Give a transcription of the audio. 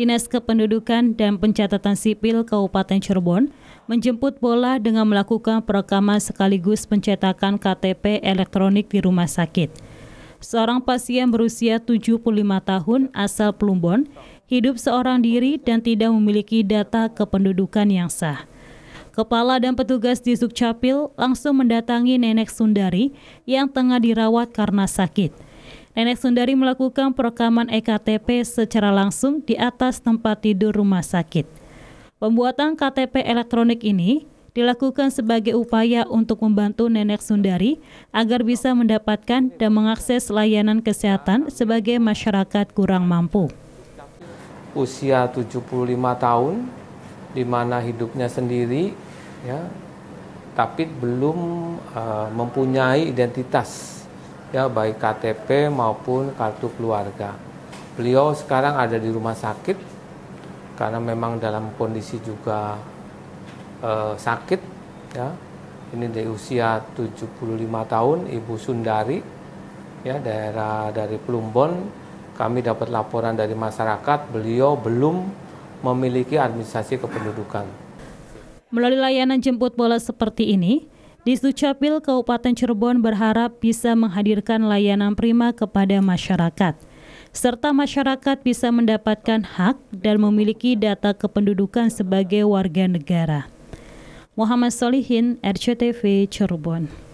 Dinas Kependudukan dan Pencatatan Sipil Kabupaten Cirebon menjemput bola dengan melakukan perekaman sekaligus pencetakan KTP elektronik di rumah sakit. Seorang pasien berusia 75 tahun asal Plumbon hidup seorang diri dan tidak memiliki data kependudukan yang sah. Kepala dan petugas di Sukcapil langsung mendatangi nenek Sundari yang tengah dirawat karena sakit. Nenek Sundari melakukan perekaman EKTP secara langsung di atas tempat tidur rumah sakit. Pembuatan KTP elektronik ini dilakukan sebagai upaya untuk membantu Nenek Sundari agar bisa mendapatkan dan mengakses layanan kesehatan sebagai masyarakat kurang mampu. Usia 75 tahun, di mana hidupnya sendiri, ya, tapi belum uh, mempunyai identitas ya baik KTP maupun kartu keluarga. Beliau sekarang ada di rumah sakit karena memang dalam kondisi juga eh, sakit ya. Ini dari usia 75 tahun Ibu Sundari ya daerah dari Plumbon. Kami dapat laporan dari masyarakat beliau belum memiliki administrasi kependudukan. Melalui layanan jemput bola seperti ini, di Sucapil, Kabupaten Cirebon berharap bisa menghadirkan layanan prima kepada masyarakat serta masyarakat bisa mendapatkan hak dan memiliki data kependudukan sebagai warga negara. Muhammad Solihin, RCTV Cirebon.